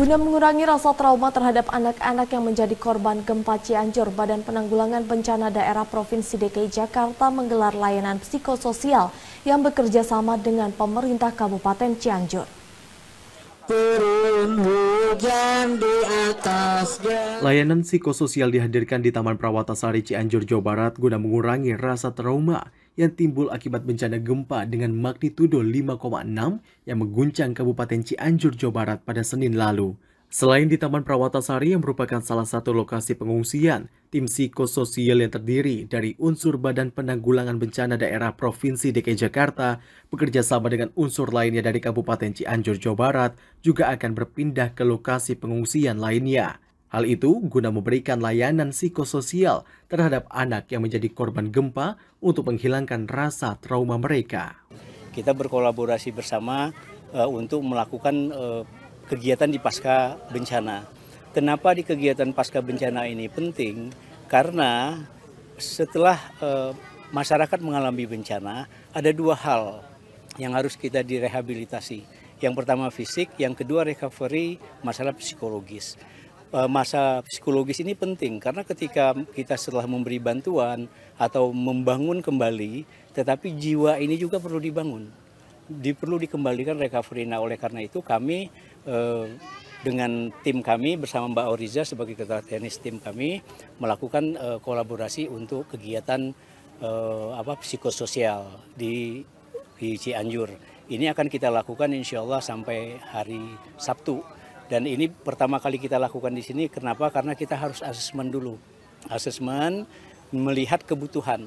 Guna mengurangi rasa trauma terhadap anak-anak yang menjadi korban gempa Cianjur, Badan Penanggulangan Bencana Daerah Provinsi DKI Jakarta menggelar layanan psikososial yang bekerja sama dengan pemerintah Kabupaten Cianjur. Layanan psikososial dihadirkan di Taman Sari Cianjur, Jawa Barat guna mengurangi rasa trauma yang timbul akibat bencana gempa dengan magnitudo 5,6 yang mengguncang Kabupaten Cianjur, Jawa Barat pada Senin lalu. Selain di Taman Prawatasari yang merupakan salah satu lokasi pengungsian, tim psikososial yang terdiri dari unsur Badan Penanggulangan Bencana Daerah Provinsi DKI Jakarta bekerjasama dengan unsur lainnya dari Kabupaten Cianjur, Jawa Barat juga akan berpindah ke lokasi pengungsian lainnya. Hal itu guna memberikan layanan psikososial terhadap anak yang menjadi korban gempa untuk menghilangkan rasa trauma mereka. Kita berkolaborasi bersama uh, untuk melakukan uh, kegiatan di pasca bencana. Kenapa di kegiatan pasca bencana ini penting? Karena setelah uh, masyarakat mengalami bencana, ada dua hal yang harus kita direhabilitasi. Yang pertama fisik, yang kedua recovery masalah psikologis. Eh, masa psikologis ini penting karena ketika kita setelah memberi bantuan atau membangun kembali, tetapi jiwa ini juga perlu dibangun, diperlu perlu dikembalikan recovery. Nah oleh karena itu kami eh, dengan tim kami bersama Mbak Oriza sebagai ketua teknis tim kami melakukan eh, kolaborasi untuk kegiatan eh, apa psikososial di di Cianjur. Ini akan kita lakukan insya Allah sampai hari Sabtu dan ini pertama kali kita lakukan di sini, kenapa? Karena kita harus asesmen dulu. Asesmen melihat kebutuhan.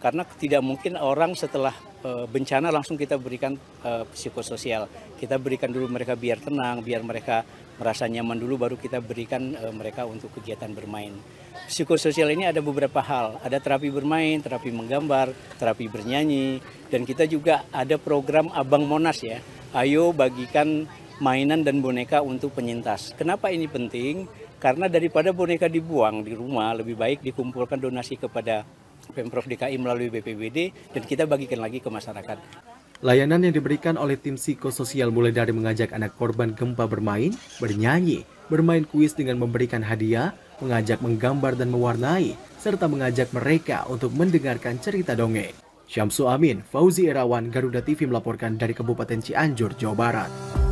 Karena tidak mungkin orang setelah eh, bencana langsung kita berikan eh, psikososial. Kita berikan dulu mereka biar tenang, biar mereka merasa nyaman dulu baru kita berikan eh, mereka untuk kegiatan bermain. Psikososial ini ada beberapa hal, ada terapi bermain, terapi menggambar, terapi bernyanyi, dan kita juga ada program Abang Monas ya. Ayo bagikan mainan dan boneka untuk penyintas. Kenapa ini penting? Karena daripada boneka dibuang di rumah, lebih baik dikumpulkan donasi kepada Pemprov DKI melalui BPBD dan kita bagikan lagi ke masyarakat. Layanan yang diberikan oleh tim psikososial mulai dari mengajak anak korban gempa bermain, bernyanyi, bermain kuis dengan memberikan hadiah, mengajak menggambar dan mewarnai, serta mengajak mereka untuk mendengarkan cerita dongeng. Syamsu Amin, Fauzi Erawan, Garuda TV melaporkan dari Kabupaten Cianjur, Jawa Barat.